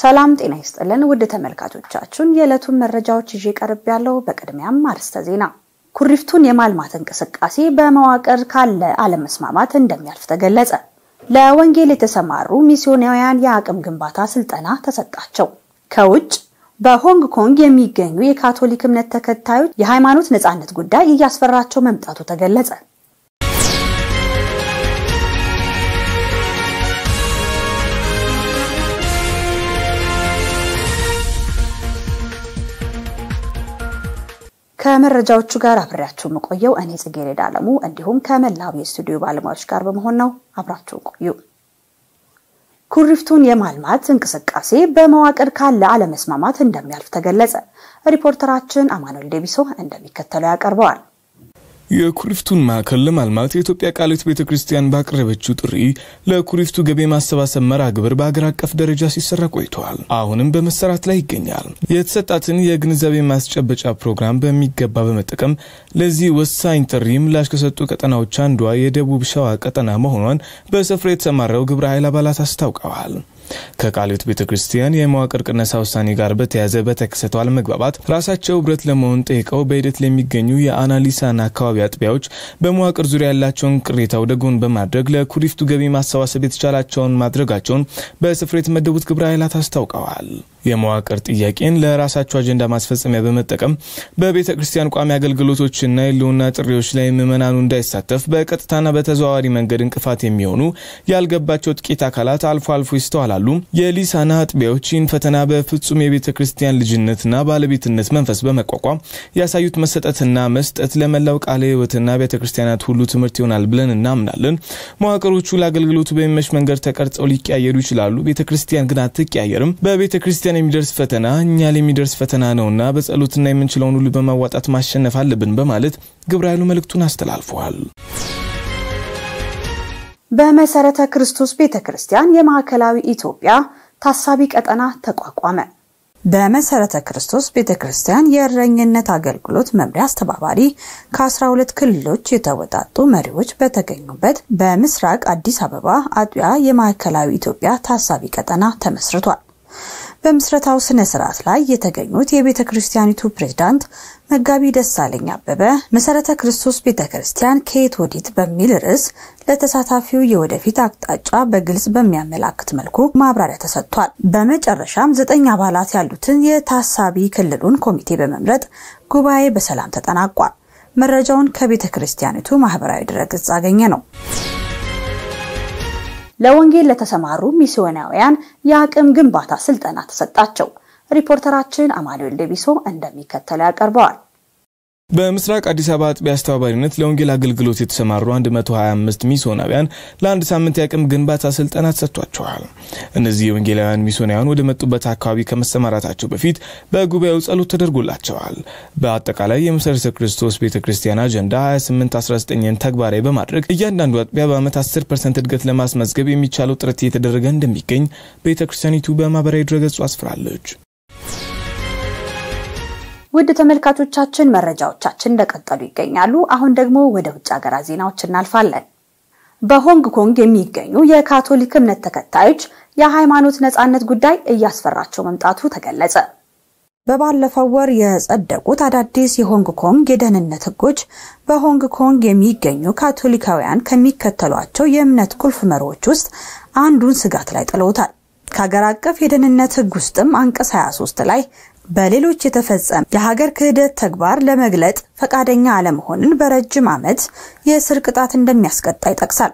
ሰላም ጤና ይስጥልን ውድ ተመልካቾቻችን፣ የዕለቱን መረጃዎች ይዤ ቀርብ ያለው በቅድሚያም አርዕስተ ዜና። ኩሪፍቱን የማልማት እንቅስቃሴ በመዋቅር ካለ አለመስማማት እንደሚያልፍ ተገለጸ። ለወንጌል የተሰማሩ ሚስዮናውያን የአቅም ግንባታ ስልጠና ተሰጣቸው። ከውጭ በሆንግ ኮንግ የሚገኙ የካቶሊክ እምነት ተከታዮች የሃይማኖት ነፃነት ጉዳይ እያስፈራቸው መምጣቱ ተገለጸ። ከመረጃዎቹ ጋር አብሬያችሁ የምቆየው እኔ ጽጌረዳ አለሙ እንዲሁም ከመላው የስቱዲዮ ባለሙያዎች ጋር በመሆን ነው። አብራችሁ ቆዩ። ኩሪፍቱን የማልማት እንቅስቃሴ በመዋቅር ካለ አለመስማማት እንደሚያልፍ ተገለጸ። ሪፖርተራችን አማኑኤል ዴቢሶ እንደሚከተለው ያቀርበዋል። የኩሪፍቱን ማዕከል ለማልማት የኢትዮጵያ ቃሊት ቤተ ክርስቲያን ባቀረበችው ጥሪ ለኩሪፍቱ ገቢ ማሰባሰብ መርሃ ግብር በአገር አቀፍ ደረጃ ሲሰራ ቆይተዋል። አሁንም በመሰራት ላይ ይገኛል። የተሰጣትን የግንዛቤ ማስጨበጫ ፕሮግራም በሚገባ በመጠቀም ለዚህ ወሳኝ ጥሪ ምላሽ ከሰጡ ቀጠናዎች አንዷ የደቡብ ሸዋ ቀጠና መሆኗን በስፍራ የተሰማረው ግብረ ኃይል አባላት አስታውቀዋል። ከቃሊት ቤተ ክርስቲያን የመዋቅር ቅነሳ ውሳኔ ጋር በተያያዘ በተከሰተው አለመግባባት ራሳቸው ህብረት ለመሆን ጠይቀው በሂደት ለሚገኙ የአናሊሳና አካባቢ አጥቢያዎች በመዋቅር ዙሪያ ያላቸውን ቅሬታ ወደ ጎን በማድረግ ለኩሪፍቱ ገቢ ማሰባሰብ የተቻላቸውን ማድረጋቸውን በስፍር የተመደቡት ግብረ ኃይላት አስታውቀዋል። የመዋቅር ጥያቄን ለራሳቸው አጀንዳ ማስፈጸሚያ በመጠቀም በቤተ ክርስቲያን ቋሚ አገልግሎቶችና የልውና ጥሪዎች ላይ ምዕመናኑ እንዳይሳተፍ በቀጥታና በተዘዋዋሪ መንገድ እንቅፋት የሚሆኑ ያልገባቸው ጥቂት አካላት አልፎ አልፎ ይስተዋላል። ይችላሉ። የሊሳና አጥቢያዎችን ፈተና በፍጹም የቤተ ክርስቲያን ልጅነትና ባለቤትነት መንፈስ በመቋቋም ያሳዩት መሰጠትና መስጠት ለመላው ቃለ ሕይወትና ቤተ ክርስቲያናት ሁሉ ትምህርት ይሆናል ብለን እናምናለን። መዋቅሮቹ ለአገልግሎቱ በሚመች መንገድ ተቀርጸው ሊቀያየሩ ይችላሉ። ቤተ ክርስቲያን ግን አትቀያየርም። በቤተ ክርስቲያን የሚደርስ ፈተና እኛ የሚደርስ ፈተና ነውና በጸሎትና የምንችለውን ሁሉ በማዋጣት ማሸነፍ አለብን በማለት ግብረ ኃይሉ መልእክቱን አስተላልፈዋል። በመሰረተ ክርስቶስ ቤተ ክርስቲያን የማዕከላዊ ኢትዮጵያ ታሳቢ ቀጠና ተቋቋመ። በመሰረተ ክርስቶስ ቤተ ክርስቲያን የእረኝነት አገልግሎት መምሪያ አስተባባሪ ከ12 ክልሎች የተወጣጡ መሪዎች በተገኙበት በምስራቅ አዲስ አበባ አጥቢያ የማዕከላዊ ኢትዮጵያ ታሳቢ ቀጠና ተመስርቷል። በምስረታው ስነ ስርዓት ላይ የተገኙት የቤተ ክርስቲያኒቱ ፕሬዝዳንት መጋቢ ደሳለኝ አበበ መሰረተ ክርስቶስ ቤተ ክርስቲያን ከየት ወዲት በሚል ርዕስ ለተሳታፊው የወደፊት አቅጣጫ በግልጽ በሚያመላክት መልኩ ማብራሪያ ተሰጥቷል። በመጨረሻም ዘጠኝ አባላት ያሉትን የታሳቢ ክልሉን ኮሚቴ በመምረጥ ጉባኤ በሰላም ተጠናቋል። መረጃውን ከቤተ ክርስቲያኒቱ ማህበራዊ ድረገጽ አገኘ ነው። ለወንጌል ለተሰማሩ ሚስዮናውያን የአቅም ግንባታ ስልጠና ተሰጣቸው። ሪፖርተራችን አማኑኤል ደቢሶ እንደሚከተለው ያቀርበዋል። በምስራቅ አዲስ አበባ አጥቢያ አስተባባሪነት ለወንጌል አገልግሎት የተሰማሩ 125 ሚስዮናውያን ለአንድ ሳምንት የአቅም ግንባታ ስልጠና ተሰጥቷቸዋል። እነዚህ የወንጌላውያን ሚስዮናውያን ወደ መጡበት አካባቢ ከመሰማራታቸው በፊት በጉባኤው ጸሎት ተደርጎላቸዋል። በአጠቃላይ የመሠረተ ክርስቶስ ቤተ ክርስቲያን አጀንዳ 2819ን ተግባራዊ በማድረግ እያንዳንዱ አጥቢያ በዓመት 10 ፐርሰንት እድገት ለማስመዝገብ የሚቻለው ጥረት እየተደረገ እንደሚገኝ ቤተ ክርስቲያኒቱ በማህበራዊ ድረገጹ አስፍራለች። ውድ ተመልካቾቻችን መረጃዎቻችን እንደቀጠሉ ይገኛሉ። አሁን ደግሞ ወደ ውጭ ሀገራት ዜናዎች እናልፋለን። በሆንግ ኮንግ የሚገኙ የካቶሊክ እምነት ተከታዮች የሃይማኖት ነጻነት ጉዳይ እያስፈራቸው መምጣቱ ተገለጸ። በባለፈው ወር የጸደቁት አዳዲስ የሆንግ ኮንግ የደህንነት ህጎች በሆንግ ኮንግ የሚገኙ ካቶሊካውያን ከሚከተሏቸው የእምነት ቁልፍ መሪዎች ውስጥ አንዱን ስጋት ላይ ጥለውታል። ከሀገር አቀፍ የደህንነት ህግ ውስጥም አንቀጽ 23 ላይ በሌሎች የተፈጸመ የሀገር ክህደት ተግባር ለመግለጥ ፈቃደኛ አለመሆንን በረጅም ዓመት የእስር ቅጣት እንደሚያስቀጣ ይጠቅሳል።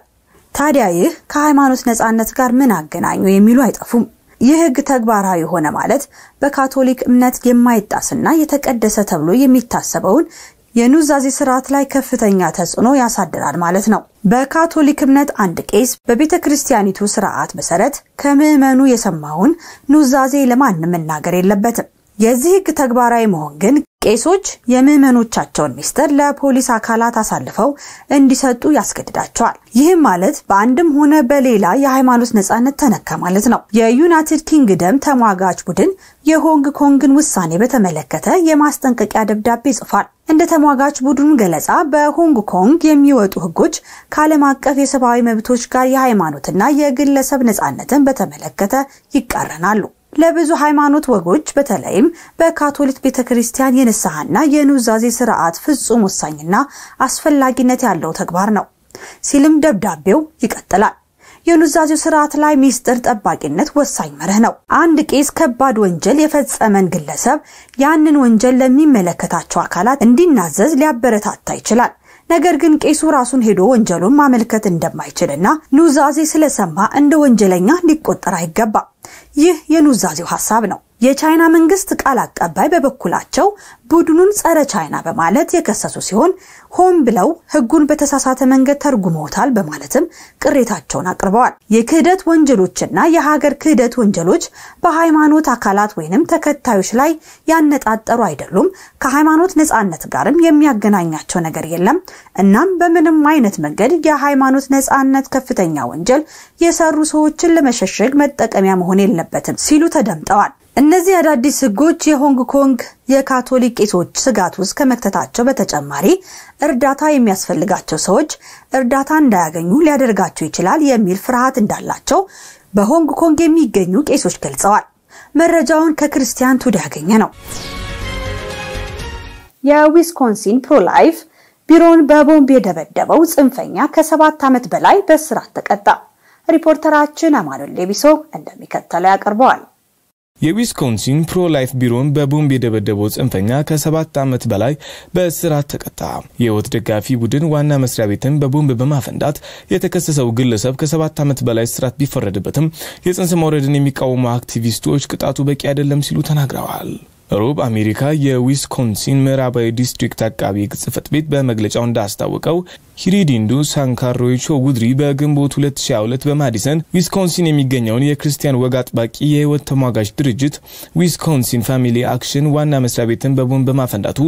ታዲያ ይህ ከሃይማኖት ነጻነት ጋር ምን አገናኙ የሚሉ አይጠፉም። ይህ ህግ ተግባራዊ ሆነ ማለት በካቶሊክ እምነት የማይጣስና የተቀደሰ ተብሎ የሚታሰበውን የኑዛዜ ስርዓት ላይ ከፍተኛ ተጽዕኖ ያሳድራል ማለት ነው። በካቶሊክ እምነት አንድ ቄስ በቤተ ክርስቲያኒቱ ስርዓት መሰረት ከምዕመኑ የሰማውን ኑዛዜ ለማንም መናገር የለበትም። የዚህ ህግ ተግባራዊ መሆን ግን ቄሶች የምዕመኖቻቸውን ሚስጥር ለፖሊስ አካላት አሳልፈው እንዲሰጡ ያስገድዳቸዋል። ይህም ማለት በአንድም ሆነ በሌላ የሃይማኖት ነጻነት ተነካ ማለት ነው። የዩናይትድ ኪንግደም ተሟጋች ቡድን የሆንግ ኮንግን ውሳኔ በተመለከተ የማስጠንቀቂያ ደብዳቤ ጽፏል። እንደ ተሟጋች ቡድን ገለጻ በሆንግ ኮንግ የሚወጡ ህጎች ከዓለም አቀፍ የሰብአዊ መብቶች ጋር የሃይማኖትና የግለሰብ ነጻነትን በተመለከተ ይቃረናሉ። ለብዙ ሃይማኖት ወጎች በተለይም በካቶሊክ ቤተ ክርስቲያን የንስሐና የኑዛዜ ስርዓት ፍጹም ወሳኝና አስፈላጊነት ያለው ተግባር ነው ሲልም ደብዳቤው ይቀጥላል። የኑዛዜው ስርዓት ላይ ሚስጥር ጠባቂነት ወሳኝ መርህ ነው። አንድ ቄስ ከባድ ወንጀል የፈጸመን ግለሰብ ያንን ወንጀል ለሚመለከታቸው አካላት እንዲናዘዝ ሊያበረታታ ይችላል። ነገር ግን ቄሱ ራሱን ሄዶ ወንጀሉን ማመልከት እንደማይችልና ኑዛዜ ስለሰማ እንደ ወንጀለኛ ሊቆጠር አይገባም። ይህ የኑዛዜው ሀሳብ ነው። የቻይና መንግስት ቃል አቀባይ በበኩላቸው ቡድኑን ጸረ ቻይና በማለት የከሰሱ ሲሆን ሆን ብለው ህጉን በተሳሳተ መንገድ ተርጉመውታል በማለትም ቅሬታቸውን አቅርበዋል። የክህደት ወንጀሎችና የሀገር ክህደት ወንጀሎች በሃይማኖት አካላት ወይንም ተከታዮች ላይ ያነጣጠሩ አይደሉም፣ ከሃይማኖት ነጻነት ጋርም የሚያገናኛቸው ነገር የለም። እናም በምንም አይነት መንገድ የሃይማኖት ነጻነት ከፍተኛ ወንጀል የሰሩ ሰዎችን ለመሸሸግ መጠቀሚያ መሆን የለበትም ሲሉ ተደምጠዋል። እነዚህ አዳዲስ ህጎች የሆንግ ኮንግ የካቶሊክ ቄሶች ስጋት ውስጥ ከመክተታቸው በተጨማሪ እርዳታ የሚያስፈልጋቸው ሰዎች እርዳታ እንዳያገኙ ሊያደርጋቸው ይችላል የሚል ፍርሃት እንዳላቸው በሆንግ ኮንግ የሚገኙ ቄሶች ገልጸዋል። መረጃውን ከክርስቲያን ቱድ ያገኘ ነው። የዊስኮንሲን ፕሮላይፍ ቢሮውን በቦምብ የደበደበው ጽንፈኛ ከሰባት ዓመት በላይ በእስራት ተቀጣ። ሪፖርተራችን አማኑኤል ሌቢሶ እንደሚከተለው ያቀርበዋል። የዊስኮንሲን ፕሮ ላይፍ ቢሮን በቦምብ የደበደበው ጽንፈኛ ከሰባት ዓመት በላይ በእስራት ተቀጣ። የህይወት ደጋፊ ቡድን ዋና መስሪያ ቤትን በቦምብ በማፈንዳት የተከሰሰው ግለሰብ ከሰባት ዓመት በላይ እስራት ቢፈረድበትም የጽንስ መውረድን የሚቃወሙ አክቲቪስቶች ቅጣቱ በቂ አይደለም ሲሉ ተናግረዋል። ሩብ አሜሪካ የዊስኮንሲን ምዕራባዊ ዲስትሪክት አቃቢ ሕግ ጽህፈት ቤት በመግለጫው እንዳስታወቀው ሂሪዲንዱ ሳንካሮይቾ ጉድሪ በግንቦት 2022 በማዲሰን ዊስኮንሲን የሚገኘውን የክርስቲያን ወግ አጥባቂ የህይወት ተሟጋች ድርጅት ዊስኮንሲን ፋሚሊ አክሽን ዋና መስሪያ ቤትን በቦምብ በማፈንዳቱ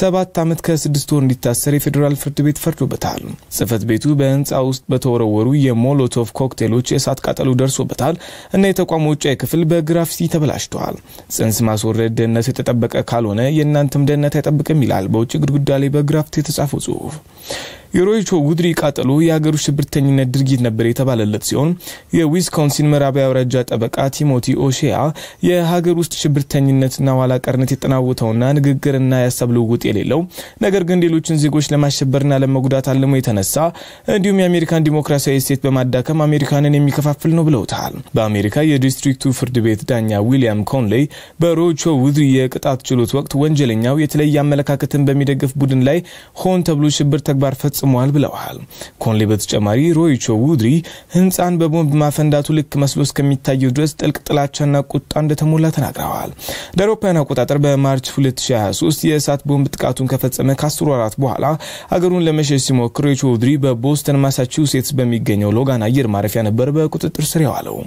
ሰባት ዓመት ከስድስት ወር እንዲታሰር የፌዴራል ፍርድ ቤት ፈርዶበታል። ጽህፈት ቤቱ በህንፃ ውስጥ በተወረወሩ የሞሎቶቭ ኮክቴሎች የእሳት ቃጠሎ ደርሶበታል እና የተቋሙ ውጫዊ ክፍል በግራፊቲ ተበላሽተዋል። ጽንስ ማስወረድ ደህንነት ደህንነት የተጠበቀ ካልሆነ የእናንተም ደህንነት አይጠብቅም ይላል በውጭ ግድግዳ ላይ በግራፍት የተጻፈው ጽሁፍ። የሮይቾ ጉድሪ ቃጠሎ የሀገሩ ሽብርተኝነት ድርጊት ነበር የተባለለት ሲሆን የዊስኮንሲን ምዕራባዊ አውራጃ ጠበቃ ቲሞቲ ኦሼያ የሀገር ውስጥ ሽብርተኝነትና ኋላ ቀርነት የተጠናወተውና ንግግርና የሀሳብ ልውውጥ የሌለው ነገር ግን ሌሎችን ዜጎች ለማሸበርና ለመጉዳት አልሞ የተነሳ እንዲሁም የአሜሪካን ዲሞክራሲያዊ እሴት በማዳከም አሜሪካንን የሚከፋፍል ነው ብለውታል። በአሜሪካ የዲስትሪክቱ ፍርድ ቤት ዳኛ ዊሊያም ኮንሌይ በሮቾ ውድሪ የቅጣት ችሎት ወቅት ወንጀለኛው የተለየ አመለካከትን በሚደግፍ ቡድን ላይ ሆን ተብሎ ሽብር ተግባር ፈጽ ፈጽሟል ብለዋል። ኮንሌ በተጨማሪ ሮይቾ ውድሪ ህንፃን በቦምብ ማፈንዳቱ ልክ መስሎ እስከሚታየው ድረስ ጥልቅ ጥላቻና ቁጣ እንደተሞላ ተናግረዋል። እንደ አውሮፓውያን አቆጣጠር በማርች 2023 የእሳት ቦምብ ጥቃቱን ከፈጸመ ከአስር ወራት በኋላ አገሩን ለመሸሽ ሲሞክር ሮይቾ ውድሪ በቦስተን ማሳቹሴትስ በሚገኘው ሎጋን አየር ማረፊያ ነበር በቁጥጥር ስር የዋለው።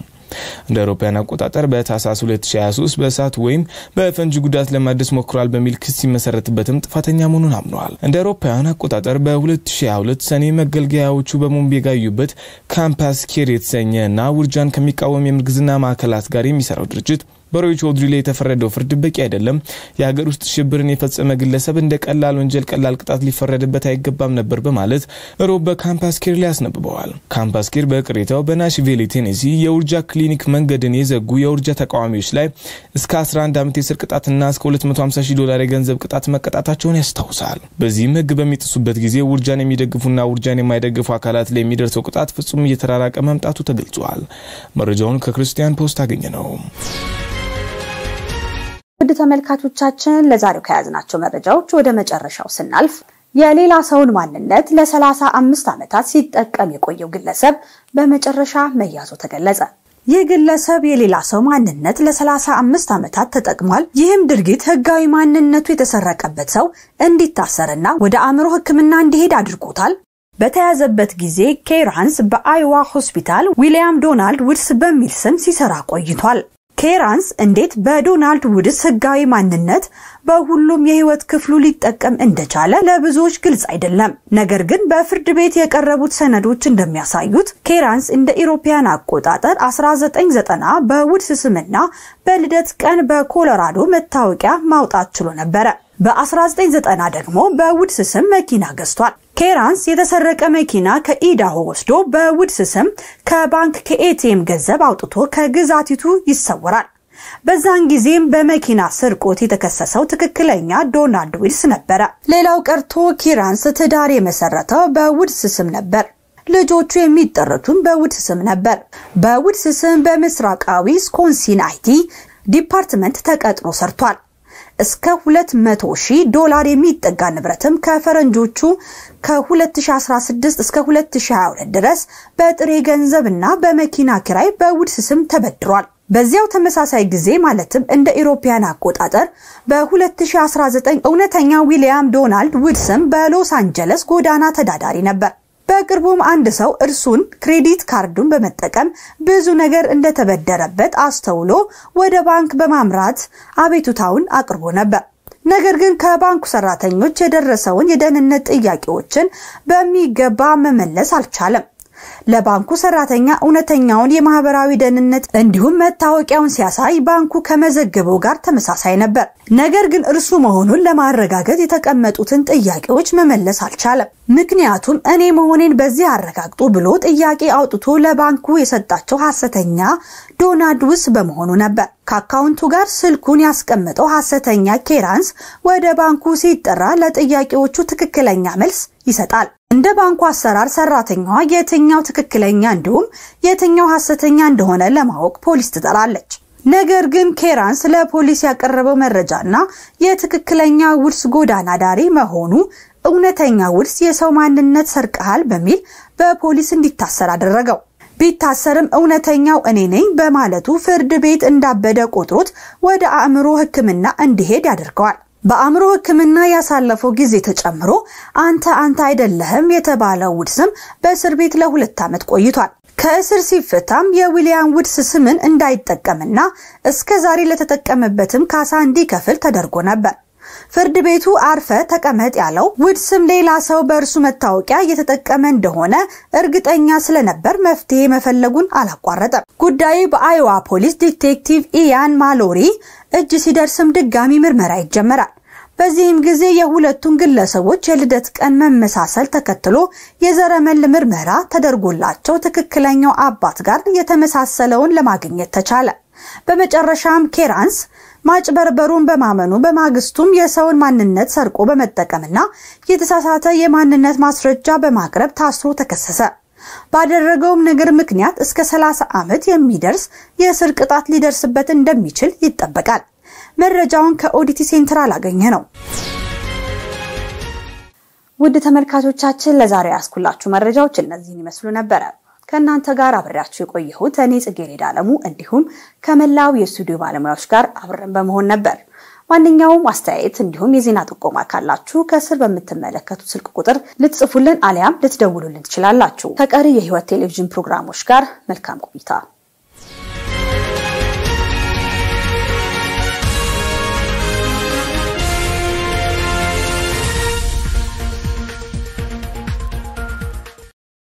እንደ አውሮፓውያን አቆጣጠር በታህሳስ 2023 በእሳት ወይም በፈንጂ ጉዳት ለማደስ ሞክሯል በሚል ክስ ሲመሰረትበትም ጥፋተኛ መሆኑን አምነዋል። እንደ አውሮፓውያን አቆጣጠር በ2022 ሰኔ መገልገያዎቹ በቦምብ የጋዩበት ካምፓስ ኬር የተሰኘ እና ውርጃን ከሚቃወም የምርግዝና ማዕከላት ጋር የሚሰራው ድርጅት በሮይ ቾድሪ ላይ የተፈረደው ፍርድ በቂ አይደለም። የሀገር ውስጥ ሽብርን የፈጸመ ግለሰብ እንደ ቀላል ወንጀል ቀላል ቅጣት ሊፈረድበት አይገባም ነበር በማለት ሮብ በካምፓስኬር ላይ አስነብበዋል። ካምፓስኬር በቅሬታው በናሽቪል ቴኔሲ የውርጃ ክሊኒክ መንገድን የዘጉ የውርጃ ተቃዋሚዎች ላይ እስከ 11 ዓመት የስር ቅጣትና እስከ 250 ዶላር የገንዘብ ቅጣት መቀጣታቸውን ያስታውሳል። በዚህም ህግ በሚጥሱበት ጊዜ ውርጃን የሚደግፉና ውርጃን የማይደግፉ አካላት ላይ የሚደርሰው ቅጣት ፍጹም እየተራራቀ መምጣቱ ተገልጿል። መረጃውን ከክርስቲያን ፖስት አገኘ ነው። ውድ ተመልካቾቻችን ለዛሬው ከያዝናቸው መረጃዎች ወደ መጨረሻው ስናልፍ የሌላ ሰውን ማንነት ለ አምስት ዓመታት ሲጠቀም የቆየው ግለሰብ በመጨረሻ መያዙ ተገለጸ። ይህ ግለሰብ የሌላ ሰው ማንነት ለሰላሳ አምስት ዓመታት ተጠቅሟል። ይህም ድርጊት ህጋዊ ማንነቱ የተሰረቀበት ሰው እንዲታሰርና ወደ አእምሮ ሕክምና እንዲሄድ አድርጎታል። በተያዘበት ጊዜ ኬራንስ በአይዋ ሆስፒታል ዊሊያም ዶናልድ ውድስ በሚል ስም ሲሰራ ቆይቷል። ኬራንስ እንዴት በዶናልድ ውድስ ህጋዊ ማንነት በሁሉም የህይወት ክፍሉ ሊጠቀም እንደቻለ ለብዙዎች ግልጽ አይደለም። ነገር ግን በፍርድ ቤት የቀረቡት ሰነዶች እንደሚያሳዩት ኬራንስ እንደ ኢሮፓያን አቆጣጠር 1990 በውድስ ስምና በልደት ቀን በኮሎራዶ መታወቂያ ማውጣት ችሎ ነበረ። በ1990 ደግሞ በውድስ ስም መኪና ገዝቷል። ኬራንስ የተሰረቀ መኪና ከኢዳሆ ወስዶ በውድስ ስም ከባንክ ከኤቲኤም ገንዘብ አውጥቶ ከግዛቲቱ ይሰወራል። በዛን ጊዜም በመኪና ስርቆት የተከሰሰው ትክክለኛ ዶናልድ ዊልስ ነበረ። ሌላው ቀርቶ ኪራንስ ትዳር የመሰረተው በውድስ ስም ነበር። ልጆቹ የሚጠሩትም በውድስ ስም ነበር። በውድስ ስም በምስራቃዊ ስኮንሲን አይቲ ዲፓርትመንት ተቀጥሮ ሰርቷል። እስከ 200 ሺህ ዶላር የሚጠጋ ንብረትም ከፈረንጆቹ ከ2016 እስከ 2022 ድረስ በጥሬ ገንዘብና በመኪና ኪራይ በውድስ ስም ተበድሯል። በዚያው ተመሳሳይ ጊዜ ማለትም እንደ ኢሮፓያን አቆጣጠር በ2019 እውነተኛ ዊሊያም ዶናልድ ውድስም በሎስ አንጀለስ ጎዳና ተዳዳሪ ነበር። በቅርቡም አንድ ሰው እርሱን ክሬዲት ካርዱን በመጠቀም ብዙ ነገር እንደተበደረበት አስተውሎ ወደ ባንክ በማምራት አቤቱታውን አቅርቦ ነበር። ነገር ግን ከባንኩ ሰራተኞች የደረሰውን የደህንነት ጥያቄዎችን በሚገባ መመለስ አልቻለም። ለባንኩ ሰራተኛ እውነተኛውን የማህበራዊ ደህንነት እንዲሁም መታወቂያውን ሲያሳይ ባንኩ ከመዘገበው ጋር ተመሳሳይ ነበር። ነገር ግን እርሱ መሆኑን ለማረጋገጥ የተቀመጡትን ጥያቄዎች መመለስ አልቻለም። ምክንያቱም እኔ መሆኔን በዚህ አረጋግጡ ብሎ ጥያቄ አውጥቶ ለባንኩ የሰጣቸው ሐሰተኛ ዶናልድ ውስ በመሆኑ ነበር። ከአካውንቱ ጋር ስልኩን ያስቀመጠው ሐሰተኛ ኬራንስ ወደ ባንኩ ሲጠራ ለጥያቄዎቹ ትክክለኛ መልስ ይሰጣል። እንደ ባንኩ አሰራር ሰራተኛዋ የትኛው ትክክለኛ እንዲሁም የትኛው ሐሰተኛ እንደሆነ ለማወቅ ፖሊስ ትጠራለች። ነገር ግን ኬራንስ ለፖሊስ ያቀረበው መረጃና የትክክለኛ ውርስ ጎዳና ዳሪ መሆኑ እውነተኛ ውርስ የሰው ማንነት ሰርቀሃል በሚል በፖሊስ እንዲታሰር አደረገው። ቢታሰርም እውነተኛው እኔ ነኝ በማለቱ ፍርድ ቤት እንዳበደ ቆጥሮት ወደ አእምሮ ሕክምና እንዲሄድ ያደርገዋል። በአእምሮ ሕክምና ያሳለፈው ጊዜ ተጨምሮ አንተ አንተ አይደለህም የተባለው ውድስም በእስር ቤት ለሁለት ዓመት ቆይቷል። ከእስር ሲፈታም የዊሊያም ውድስ ስምን እንዳይጠቀምና እስከ ዛሬ ለተጠቀመበትም ካሳ እንዲከፍል ተደርጎ ነበር። ፍርድ ቤቱ አርፈ ተቀመጥ ያለው ውድስም ሌላ ሰው በእርሱ መታወቂያ እየተጠቀመ እንደሆነ እርግጠኛ ስለነበር መፍትሄ መፈለጉን አላቋረጠም። ጉዳዩ በአዮዋ ፖሊስ ዲቴክቲቭ ኢያን ማሎሪ እጅ ሲደርስም ድጋሚ ምርመራ ይጀመራል። በዚህም ጊዜ የሁለቱን ግለሰቦች የልደት ቀን መመሳሰል ተከትሎ የዘረመል ምርመራ ተደርጎላቸው ትክክለኛው አባት ጋር የተመሳሰለውን ለማግኘት ተቻለ። በመጨረሻም ኬራንስ ማጭበርበሩን በማመኑ በማግስቱም የሰውን ማንነት ሰርቆ በመጠቀምና የተሳሳተ የማንነት ማስረጃ በማቅረብ ታስሮ ተከሰሰ። ባደረገውም ነገር ምክንያት እስከ 30 ዓመት የሚደርስ የእስር ቅጣት ሊደርስበት እንደሚችል ይጠበቃል። መረጃውን ከኦዲቲ ሴንትራል አገኘ ነው። ውድ ተመልካቾቻችን ለዛሬ ያስኩላችሁ መረጃዎች እነዚህን ይመስሉ ነበረ። ከእናንተ ጋር አብሬያችሁ የቆየሁት እኔ ጽጌሬዳ አለሙ እንዲሁም ከመላው የስቱዲዮ ባለሙያዎች ጋር አብረን በመሆን ነበር። ማንኛውም አስተያየት እንዲሁም የዜና ጥቆማ ካላችሁ ከስር በምትመለከቱ ስልክ ቁጥር ልትጽፉልን አሊያም ልትደውሉልን ትችላላችሁ። ከቀሪ የህይወት ቴሌቪዥን ፕሮግራሞች ጋር መልካም ቆይታ